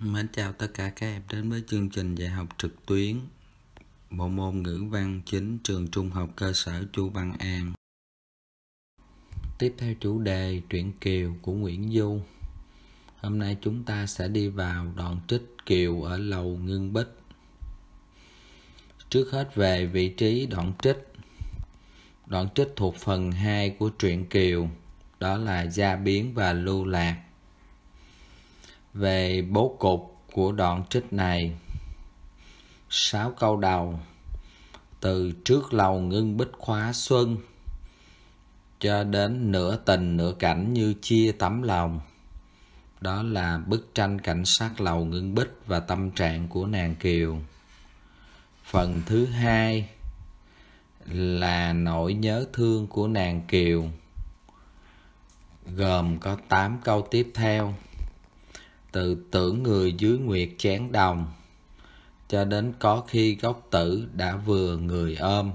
Mến chào tất cả các em đến với chương trình dạy học trực tuyến Bộ môn ngữ văn chính trường trung học cơ sở Chu Văn An Tiếp theo chủ đề truyện Kiều của Nguyễn Du Hôm nay chúng ta sẽ đi vào đoạn trích Kiều ở lầu Ngưng Bích Trước hết về vị trí đoạn trích Đoạn trích thuộc phần 2 của truyện Kiều Đó là gia biến và lưu lạc về bố cục của đoạn trích này. Sáu câu đầu từ trước lầu ngưng bích khóa xuân cho đến nửa tình nửa cảnh như chia tấm lòng. Đó là bức tranh cảnh sát lầu ngưng bích và tâm trạng của nàng Kiều. Phần thứ hai là nỗi nhớ thương của nàng Kiều gồm có 8 câu tiếp theo từ tưởng người dưới nguyệt chén đồng cho đến có khi gốc tử đã vừa người ôm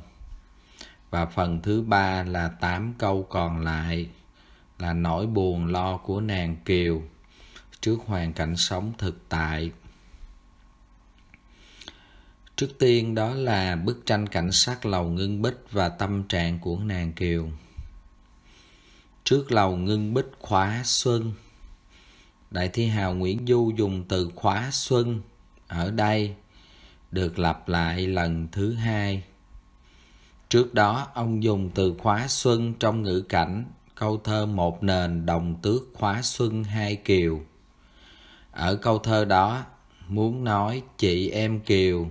và phần thứ ba là tám câu còn lại là nỗi buồn lo của nàng kiều trước hoàn cảnh sống thực tại trước tiên đó là bức tranh cảnh sát lầu ngưng bích và tâm trạng của nàng kiều trước lầu ngưng bích khóa xuân Đại thi hào Nguyễn Du dùng từ khóa xuân ở đây được lặp lại lần thứ hai. Trước đó, ông dùng từ khóa xuân trong ngữ cảnh câu thơ một nền đồng tước khóa xuân hai kiều. Ở câu thơ đó, muốn nói chị em kiều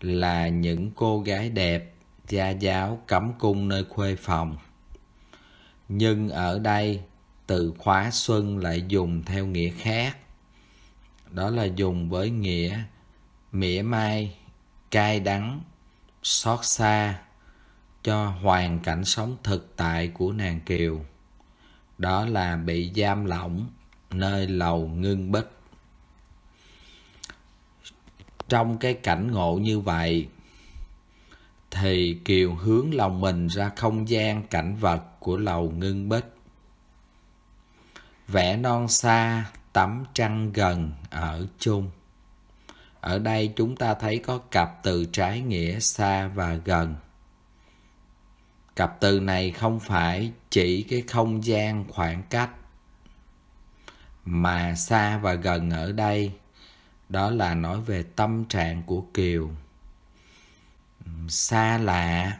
là những cô gái đẹp gia giáo cấm cung nơi khuê phòng. Nhưng ở đây, từ khóa xuân lại dùng theo nghĩa khác đó là dùng với nghĩa mỉa mai cay đắng xót xa cho hoàn cảnh sống thực tại của nàng kiều đó là bị giam lỏng nơi lầu ngưng bích trong cái cảnh ngộ như vậy thì kiều hướng lòng mình ra không gian cảnh vật của lầu ngưng bích Vẽ non xa, tắm trăng gần, ở chung. Ở đây chúng ta thấy có cặp từ trái nghĩa xa và gần. Cặp từ này không phải chỉ cái không gian khoảng cách mà xa và gần ở đây đó là nói về tâm trạng của kiều xa lạ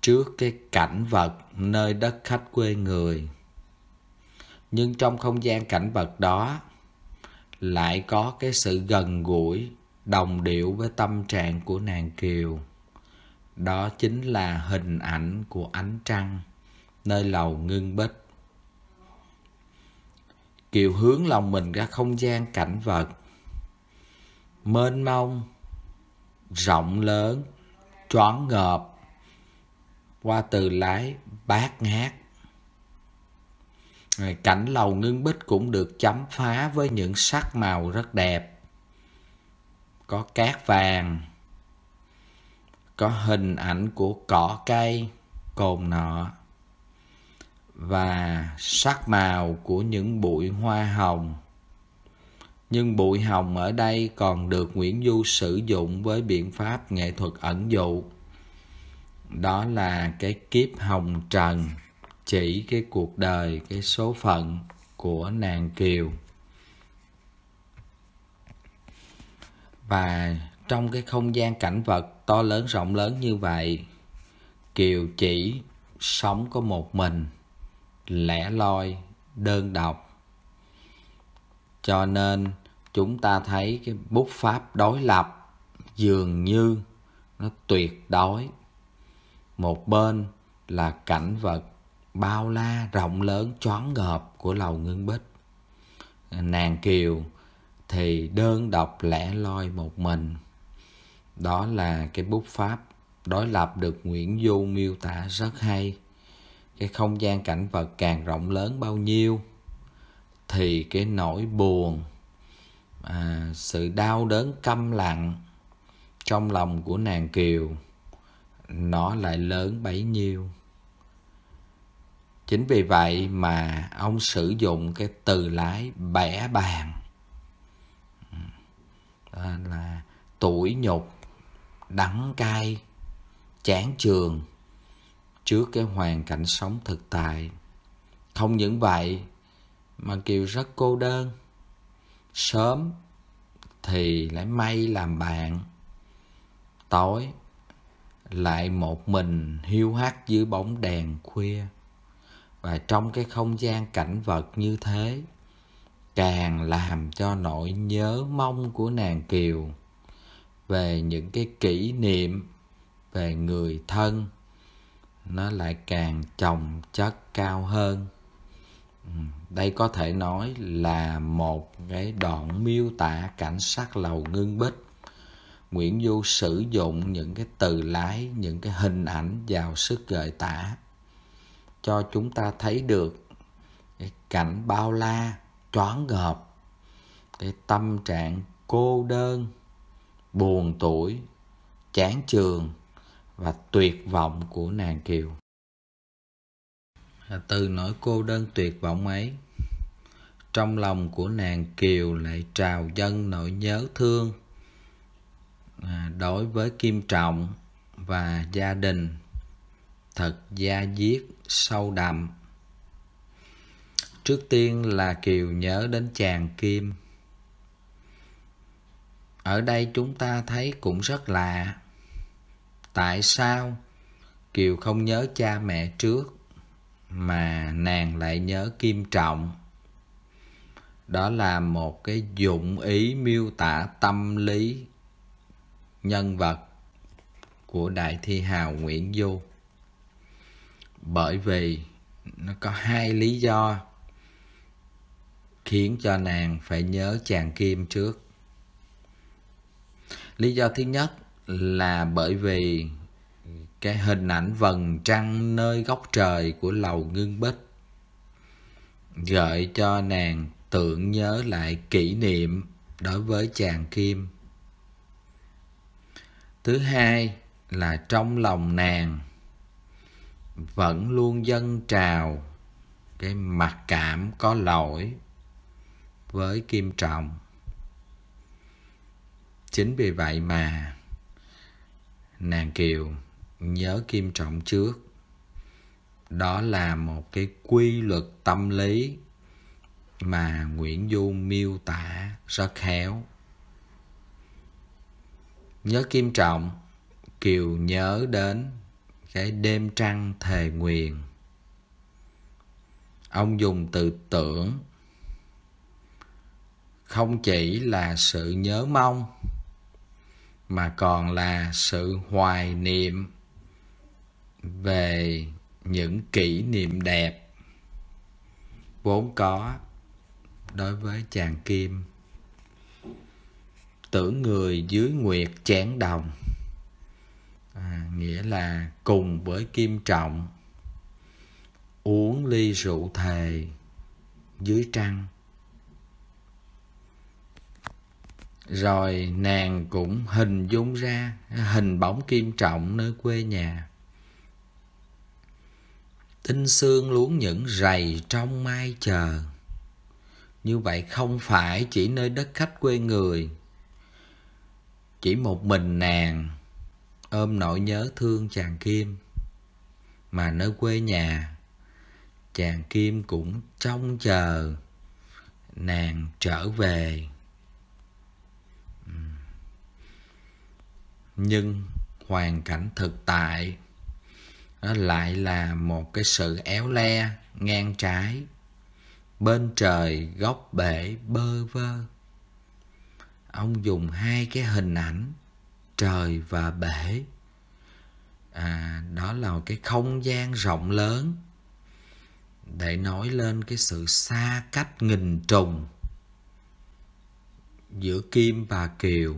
trước cái cảnh vật nơi đất khách quê người nhưng trong không gian cảnh vật đó lại có cái sự gần gũi đồng điệu với tâm trạng của nàng kiều đó chính là hình ảnh của ánh trăng nơi lầu ngưng bích kiều hướng lòng mình ra không gian cảnh vật mênh mông rộng lớn choáng ngợp qua từ lái bát ngát Cảnh lầu ngưng bích cũng được chấm phá với những sắc màu rất đẹp. Có cát vàng, có hình ảnh của cỏ cây, cồn nọ và sắc màu của những bụi hoa hồng. Nhưng bụi hồng ở đây còn được Nguyễn Du sử dụng với biện pháp nghệ thuật ẩn dụ. Đó là cái kiếp hồng trần chỉ cái cuộc đời cái số phận của nàng kiều và trong cái không gian cảnh vật to lớn rộng lớn như vậy kiều chỉ sống có một mình lẻ loi đơn độc cho nên chúng ta thấy cái bút pháp đối lập dường như nó tuyệt đối một bên là cảnh vật bao la rộng lớn choáng ngợp của lầu ngưng bích nàng kiều thì đơn độc lẻ loi một mình đó là cái bút pháp đối lập được nguyễn du miêu tả rất hay cái không gian cảnh vật càng rộng lớn bao nhiêu thì cái nỗi buồn à, sự đau đớn câm lặng trong lòng của nàng kiều nó lại lớn bấy nhiêu Chính vì vậy mà ông sử dụng cái từ lái bẻ bàn. Ừ. Đó là tuổi nhục, đắng cay, chán trường trước cái hoàn cảnh sống thực tại. Không những vậy mà Kiều rất cô đơn. Sớm thì lại may làm bạn. Tối lại một mình hiu hắt dưới bóng đèn khuya và trong cái không gian cảnh vật như thế càng làm cho nỗi nhớ mong của nàng kiều về những cái kỷ niệm về người thân nó lại càng chồng chất cao hơn ừ, đây có thể nói là một cái đoạn miêu tả cảnh sát lầu ngưng bích nguyễn du sử dụng những cái từ lái những cái hình ảnh vào sức gợi tả cho chúng ta thấy được cái cảnh bao la choáng ngợp cái tâm trạng cô đơn buồn tuổi chán trường và tuyệt vọng của nàng kiều từ nỗi cô đơn tuyệt vọng ấy trong lòng của nàng kiều lại trào dâng nỗi nhớ thương à, đối với kim trọng và gia đình thật da diết sâu đậm trước tiên là kiều nhớ đến chàng kim ở đây chúng ta thấy cũng rất lạ tại sao kiều không nhớ cha mẹ trước mà nàng lại nhớ kim trọng đó là một cái dụng ý miêu tả tâm lý nhân vật của đại thi hào nguyễn du bởi vì nó có hai lý do khiến cho nàng phải nhớ chàng kim trước lý do thứ nhất là bởi vì cái hình ảnh vầng trăng nơi góc trời của lầu ngưng bích gợi cho nàng tưởng nhớ lại kỷ niệm đối với chàng kim thứ hai là trong lòng nàng vẫn luôn dâng trào cái mặc cảm có lỗi với Kim Trọng. Chính vì vậy mà nàng Kiều nhớ Kim Trọng trước. Đó là một cái quy luật tâm lý mà Nguyễn Du miêu tả rất khéo. Nhớ Kim Trọng, Kiều nhớ đến cái đêm trăng thề nguyền ông dùng từ tưởng không chỉ là sự nhớ mong mà còn là sự hoài niệm về những kỷ niệm đẹp vốn có đối với chàng kim tưởng người dưới nguyệt chén đồng nghĩa là cùng với Kim Trọng uống ly rượu thề dưới trăng. Rồi nàng cũng hình dung ra hình bóng Kim Trọng nơi quê nhà. Tinh xương luống những rầy trong mai chờ. Như vậy không phải chỉ nơi đất khách quê người, chỉ một mình nàng ôm nỗi nhớ thương chàng Kim. Mà nơi quê nhà, chàng Kim cũng trông chờ nàng trở về. Nhưng hoàn cảnh thực tại nó lại là một cái sự éo le ngang trái bên trời góc bể bơ vơ ông dùng hai cái hình ảnh trời và bể à, đó là cái không gian rộng lớn để nói lên cái sự xa cách nghìn trùng giữa kim và kiều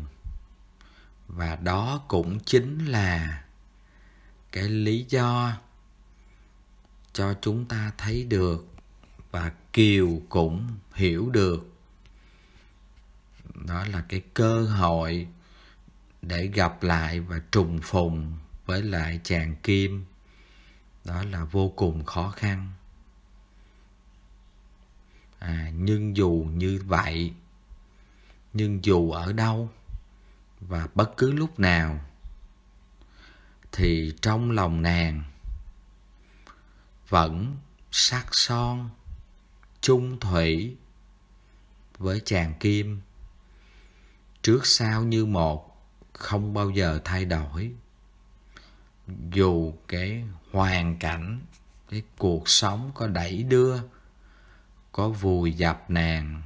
và đó cũng chính là cái lý do cho chúng ta thấy được và kiều cũng hiểu được đó là cái cơ hội để gặp lại và trùng phùng với lại chàng kim đó là vô cùng khó khăn à, nhưng dù như vậy nhưng dù ở đâu và bất cứ lúc nào thì trong lòng nàng vẫn sắc son chung thủy với chàng kim trước sau như một không bao giờ thay đổi dù cái hoàn cảnh cái cuộc sống có đẩy đưa có vùi dập nàng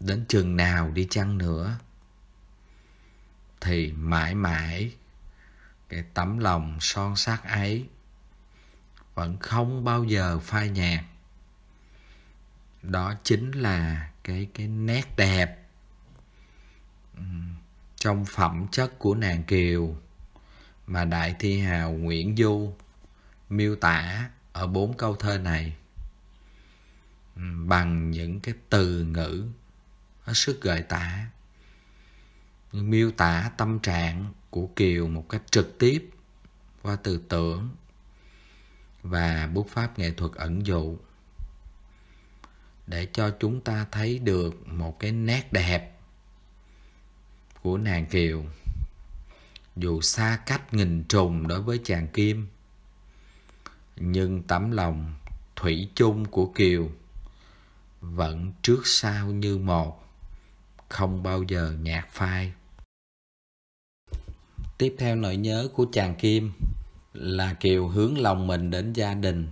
đến chừng nào đi chăng nữa thì mãi mãi cái tấm lòng son sắc ấy vẫn không bao giờ phai nhạt đó chính là cái cái nét đẹp trong phẩm chất của nàng kiều mà đại thi hào nguyễn du miêu tả ở bốn câu thơ này bằng những cái từ ngữ hết sức gợi tả miêu tả tâm trạng của kiều một cách trực tiếp qua từ tưởng và bút pháp nghệ thuật ẩn dụ để cho chúng ta thấy được một cái nét đẹp của nàng Kiều. Dù xa cách nghìn trùng đối với chàng Kim, nhưng tấm lòng thủy chung của Kiều vẫn trước sau như một, không bao giờ nhạt phai. Tiếp theo nỗi nhớ của chàng Kim là Kiều hướng lòng mình đến gia đình.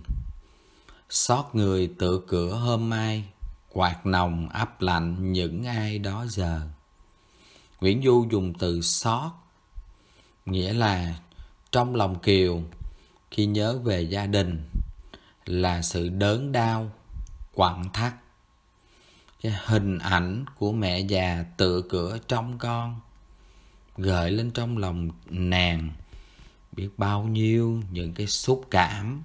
Xót người tự cửa hôm mai, quạt nồng ấp lạnh những ai đó giờ. Nguyễn Du dùng từ xót, nghĩa là trong lòng Kiều khi nhớ về gia đình là sự đớn đau, quặn thắt. Cái hình ảnh của mẹ già tựa cửa trong con gợi lên trong lòng nàng biết bao nhiêu những cái xúc cảm,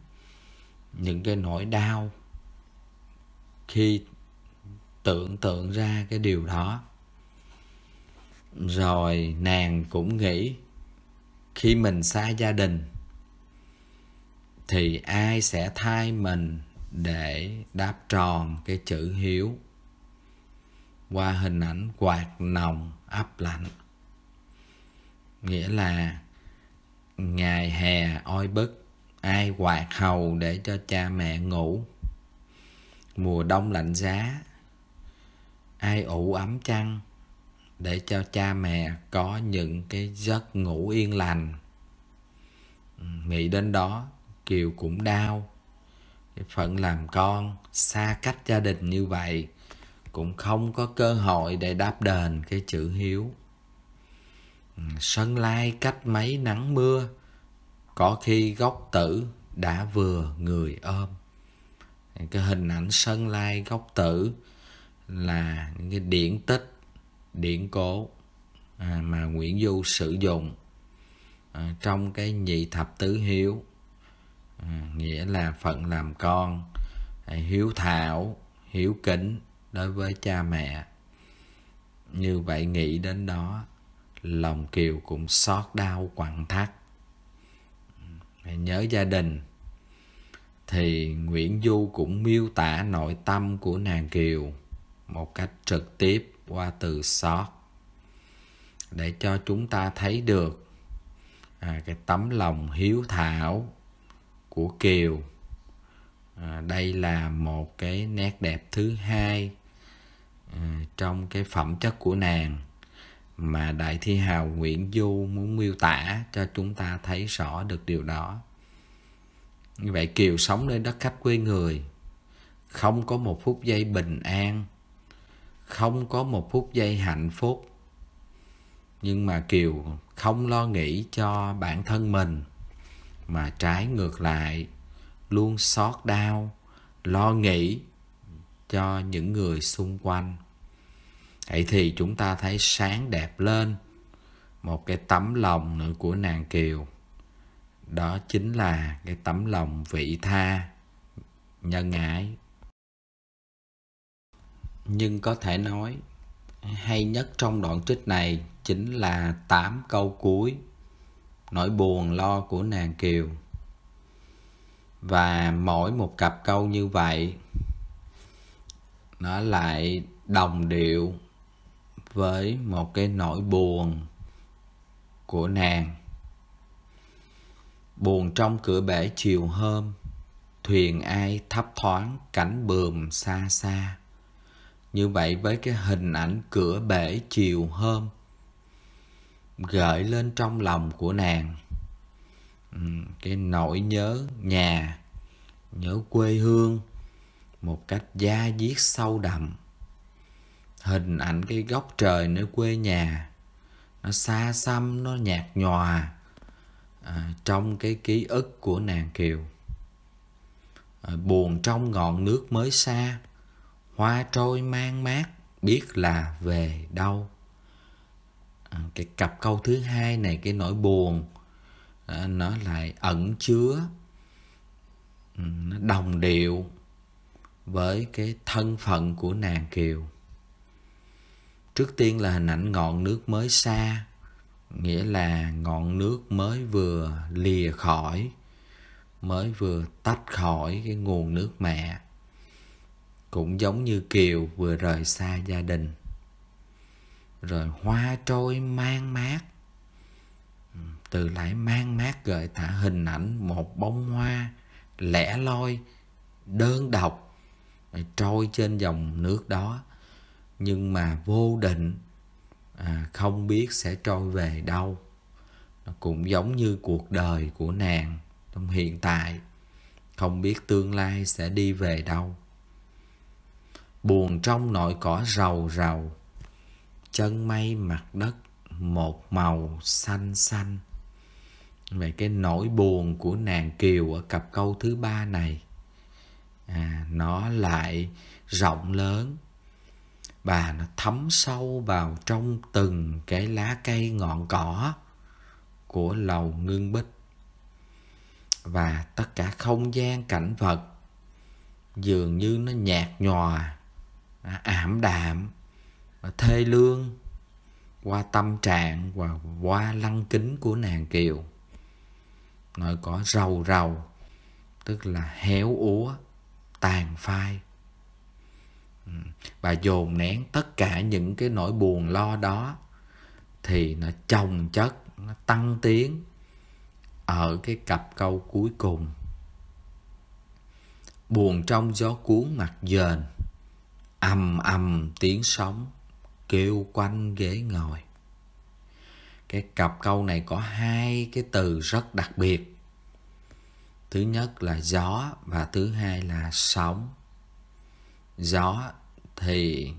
những cái nỗi đau khi tưởng tượng ra cái điều đó rồi nàng cũng nghĩ khi mình xa gia đình thì ai sẽ thay mình để đáp tròn cái chữ hiếu qua hình ảnh quạt nồng ấp lạnh nghĩa là ngày hè oi bức ai quạt hầu để cho cha mẹ ngủ mùa đông lạnh giá ai ủ ấm chăn để cho cha mẹ có những cái giấc ngủ yên lành ừ, nghĩ đến đó kiều cũng đau cái phận làm con xa cách gia đình như vậy cũng không có cơ hội để đáp đền cái chữ hiếu ừ, sân lai cách mấy nắng mưa có khi gốc tử đã vừa người ôm cái hình ảnh sân lai gốc tử là những cái điển tích điển cố à, mà Nguyễn Du sử dụng à, trong cái nhị thập tứ hiếu à, nghĩa là phận làm con à, hiếu thảo hiếu kính đối với cha mẹ như vậy nghĩ đến đó lòng kiều cũng xót đau quặn thắt à, nhớ gia đình thì Nguyễn Du cũng miêu tả nội tâm của nàng Kiều một cách trực tiếp qua từ xót để cho chúng ta thấy được à, cái tấm lòng hiếu thảo của kiều à, đây là một cái nét đẹp thứ hai à, trong cái phẩm chất của nàng mà đại thi hào nguyễn du muốn miêu tả cho chúng ta thấy rõ được điều đó như vậy kiều sống nơi đất khách quê người không có một phút giây bình an không có một phút giây hạnh phúc nhưng mà kiều không lo nghĩ cho bản thân mình mà trái ngược lại luôn xót đau lo nghĩ cho những người xung quanh vậy thì chúng ta thấy sáng đẹp lên một cái tấm lòng nữa của nàng kiều đó chính là cái tấm lòng vị tha nhân ái nhưng có thể nói hay nhất trong đoạn trích này chính là tám câu cuối nỗi buồn lo của nàng kiều và mỗi một cặp câu như vậy nó lại đồng điệu với một cái nỗi buồn của nàng buồn trong cửa bể chiều hôm thuyền ai thấp thoáng cánh bườm xa xa như vậy với cái hình ảnh cửa bể chiều hôm gợi lên trong lòng của nàng cái nỗi nhớ nhà nhớ quê hương một cách da diết sâu đậm hình ảnh cái góc trời nơi quê nhà nó xa xăm nó nhạt nhòa à, trong cái ký ức của nàng kiều à, buồn trong ngọn nước mới xa hoa trôi mang mát biết là về đâu à, cái cặp câu thứ hai này cái nỗi buồn à, nó lại ẩn chứa ừ, nó đồng điệu với cái thân phận của nàng kiều trước tiên là hình ảnh ngọn nước mới xa nghĩa là ngọn nước mới vừa lìa khỏi mới vừa tách khỏi cái nguồn nước mẹ cũng giống như kiều vừa rời xa gia đình rồi hoa trôi mang mát từ lại mang mát gợi tả hình ảnh một bông hoa lẻ loi đơn độc trôi trên dòng nước đó nhưng mà vô định à, không biết sẽ trôi về đâu nó cũng giống như cuộc đời của nàng trong hiện tại không biết tương lai sẽ đi về đâu buồn trong nội cỏ rầu rầu chân mây mặt đất một màu xanh xanh về cái nỗi buồn của nàng kiều ở cặp câu thứ ba này à, nó lại rộng lớn và nó thấm sâu vào trong từng cái lá cây ngọn cỏ của lầu ngưng bích và tất cả không gian cảnh vật dường như nó nhạt nhòa ảm đạm và thê lương qua tâm trạng và qua lăng kính của nàng kiều nội có rầu rầu tức là héo úa tàn phai và ừ, dồn nén tất cả những cái nỗi buồn lo đó thì nó chồng chất nó tăng tiến ở cái cặp câu cuối cùng buồn trong gió cuốn mặt dền ầm ầm tiếng sóng kêu quanh ghế ngồi cái cặp câu này có hai cái từ rất đặc biệt thứ nhất là gió và thứ hai là sóng gió thì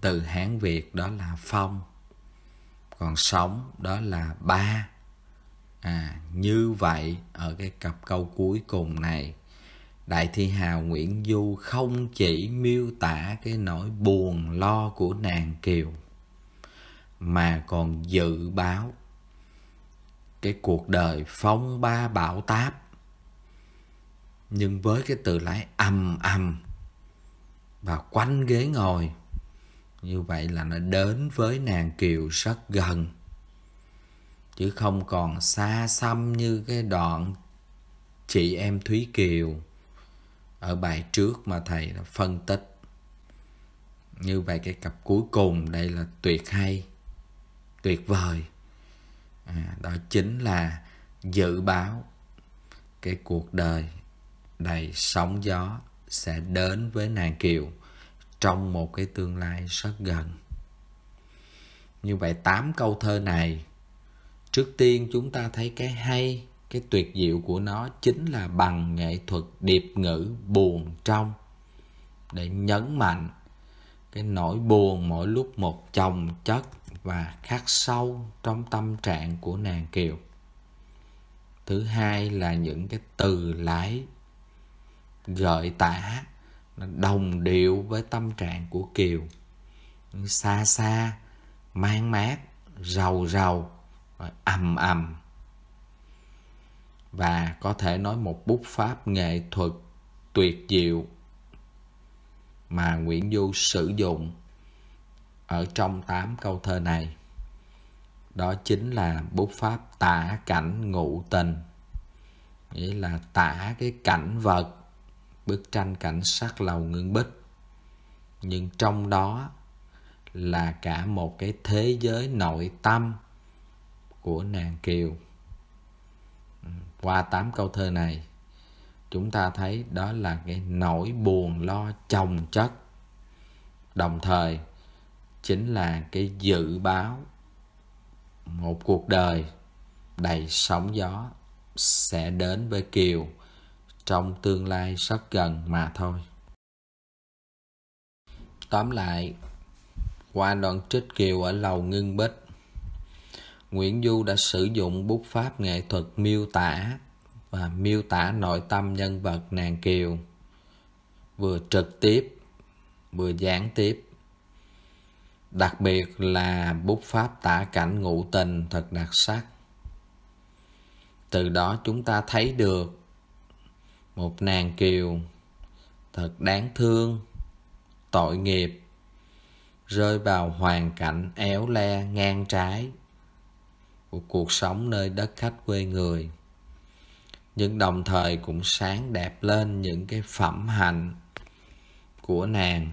từ hán việt đó là phong còn sóng đó là ba à như vậy ở cái cặp câu cuối cùng này Đại thi hào Nguyễn Du không chỉ miêu tả cái nỗi buồn lo của nàng Kiều mà còn dự báo cái cuộc đời phong ba bão táp nhưng với cái từ lái ầm ầm và quanh ghế ngồi như vậy là nó đến với nàng kiều rất gần chứ không còn xa xăm như cái đoạn chị em thúy kiều ở bài trước mà thầy đã phân tích như vậy cái cặp cuối cùng đây là tuyệt hay tuyệt vời à, đó chính là dự báo cái cuộc đời đầy sóng gió sẽ đến với nàng kiều trong một cái tương lai rất gần như vậy tám câu thơ này trước tiên chúng ta thấy cái hay cái tuyệt diệu của nó chính là bằng nghệ thuật điệp ngữ buồn trong để nhấn mạnh cái nỗi buồn mỗi lúc một chồng chất và khắc sâu trong tâm trạng của nàng kiều thứ hai là những cái từ lái gợi tả nó đồng điệu với tâm trạng của kiều xa xa mang mát rầu rầu ầm ầm và có thể nói một bút pháp nghệ thuật tuyệt diệu mà Nguyễn Du sử dụng ở trong tám câu thơ này. Đó chính là bút pháp tả cảnh ngụ tình. Nghĩa là tả cái cảnh vật, bức tranh cảnh sắc lầu ngưng bích. Nhưng trong đó là cả một cái thế giới nội tâm của nàng Kiều. Qua tám câu thơ này, chúng ta thấy đó là cái nỗi buồn lo chồng chất. Đồng thời, chính là cái dự báo một cuộc đời đầy sóng gió sẽ đến với Kiều trong tương lai rất gần mà thôi. Tóm lại, qua đoạn trích Kiều ở lầu ngưng bích Nguyễn Du đã sử dụng bút pháp nghệ thuật miêu tả và miêu tả nội tâm nhân vật nàng Kiều vừa trực tiếp vừa gián tiếp đặc biệt là bút pháp tả cảnh ngụ tình thật đặc sắc từ đó chúng ta thấy được một nàng kiều thật đáng thương tội nghiệp rơi vào hoàn cảnh éo le ngang trái của cuộc sống nơi đất khách quê người nhưng đồng thời cũng sáng đẹp lên những cái phẩm hạnh của nàng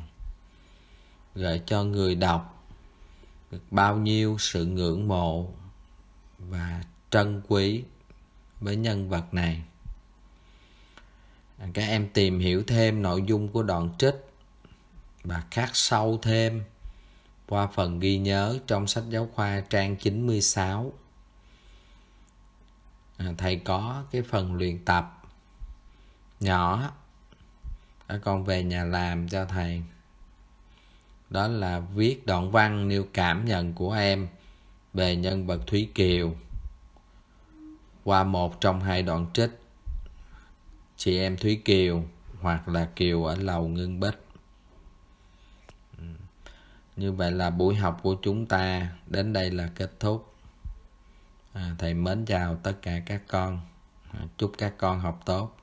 gợi cho người đọc được bao nhiêu sự ngưỡng mộ và trân quý với nhân vật này à, các em tìm hiểu thêm nội dung của đoạn trích và khắc sâu thêm qua phần ghi nhớ trong sách giáo khoa trang 96 À, thầy có cái phần luyện tập nhỏ các con về nhà làm cho thầy đó là viết đoạn văn nêu cảm nhận của em về nhân vật Thúy Kiều qua một trong hai đoạn trích chị em Thúy Kiều hoặc là Kiều ở lầu ngưng Bích. Ừ. Như vậy là buổi học của chúng ta đến đây là kết thúc. À, thầy mến chào tất cả các con à, chúc các con học tốt